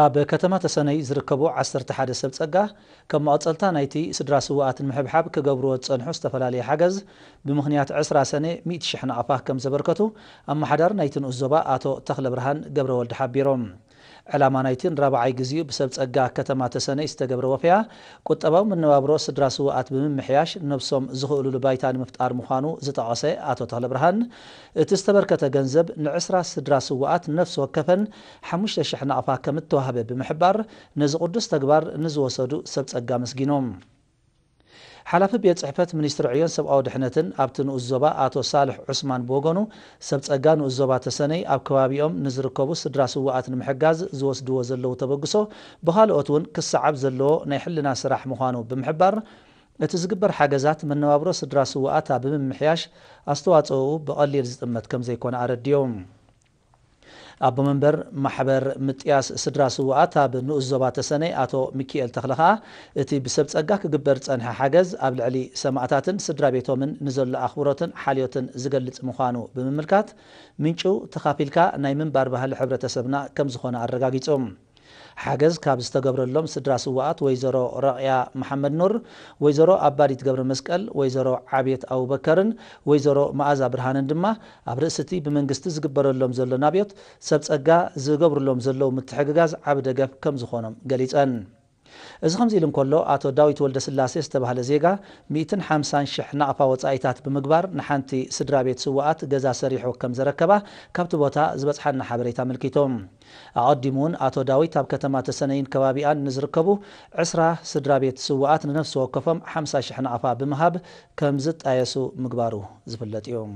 ኣብ ከተማ ተሰነይ ዝርከቡ 11 ሰብ ፀጋ ከም መቐፀልታ ናይቲ ስድራ ስዋኣትን ምሕብሓብ ክገብርዎ ዝፀንሑ ዝተፈላለየ ሓገዝ ብምኽንያት 20 ሰነ 100,000 ኣፋህ ከም ዘበርከቱ ኣመሓዳር ናይቲ ንኡስ ዞባ ኣቶ ተኽለ ብርሃን ገብረ ወልዲ ሓቢሮም ዕላማ ናይቲ ንራብዓይ ግዜኡ ብሰብ ፀጋ ከተማ ተሰነይ ዝተገብረ ወፍያ ቁጠባዊ መነባብሮ ስድራ ስውኣት ብምምሕያሽ ነብሶም ዝኽእሉሉ ባይታ ንምፍጣር ምዃኑ ዝጠቐሰ ኣቶ ተክለ ብርሃን እቲ ዝተበርከተ ገንዘብ ንዕስራ ስድራ ስውኣት ነፍሲ ወከፈን 5,000 ናቕፋ ከም እተዋህበ ብምሕባር ነዚ ቅዱስ ተግባር ንዝወሰዱ ሰብ ፀጋ መስጊኖም ሓላፊ ቤት ፅሕፈት ሚኒስትሪ ዕዮን ሰብኣዊ ድሕነትን ኣብቲ ንኡዞባ ኣቶ ሳልሕ ዑስማን ብወገኑ ሰብ ጸጋ ንኡዞባ ተሰነይ ኣብ ከባቢኦም ንዝርከቡ ስድራ ስዋኣት ንምሕጋዝ ዝወስድዎ ዘለዉ ተበግሶ ብኻልኦት እውን ክሰዓብ ዘለዎ ናይ ሕልና ስራሕ ምዃኑ ብምሕባር እቲ ዝግበር ሓገዛት መነባብሮ ስድራ ስዋኣታ ብምምሕያሽ ኣስተዋጽኡ ብቐሊል ዝጥመት ከም ዘይኮነ ኣረድዮም ኣቦ መንበር ማሕበር ምጥያስ ስድራ ስውኣት ኣብ ንኡስ ዞባ ተሰነይ ኣቶ ሚኪኤል ተክለ ከዓ እቲ ብሰብ ፀጋ ክግበር ፀንሐ ሓገዝ ኣብ ልዕሊ ሰማዕታትን ስድራ ቤቶምን ንዘሎ ኣኽብሮትን ሓልዮትን ዝገልፅ ምዃኑ ብምምልካት ምንጩ ተኻፊልካ ናይ ምንባር ባህሊ ሕብረተሰብና ከም ዝኾነ ኣረጋጊፆም ሓገዝ ካብ ዝተገብረሎም ስድራ ስዋኣት ወይዘሮ ረቕያ መሓመድ ኑር ወይዘሮ ኣባዲት ገብረ መስቀል ወይዘሮ ዓብት ኣቡበከርን ወይዘሮ መኣዛ ብርሃንን ድማ ኣብ ርእሲ እቲ ብመንግስቲ ዝግበረሎም ዘሎ ናብዮት ሰብ ፀጋ ዝገብርሎም ዘለዉ ምትሕግጋዝ ዓብ ደገፍ ከም ዝኾኖም ገሊፀን እዚ ከምዚ ኢሉ እንከሎ ኣቶ ዳዊት ወልደ ስላሴ ዝተባህለ ዜጋ 150 ሽሕ ናቕፋ ወፃኢታት ብምግባር ንሓንቲ ስድራ ቤት ስዋኣት ገዛ ሰሪሑ ከም ዘረከባ ካብቲ ቦታ ዝበፅሓና ሓበሬታ ኣመልኪቶም ኣቐዲሙ እውን ኣቶ ዳዊት ኣብ ከተማ ተሰነይን ከባቢኣን ንዝርከቡ 20 ስድራ ቤት ስዋኣት ንነፍሲ ወከፎም 50 ሽሕ ናቕፋ ብምሃብ ከም ዝጣየሱ ምግባሩ ዝፍለጥ እዮም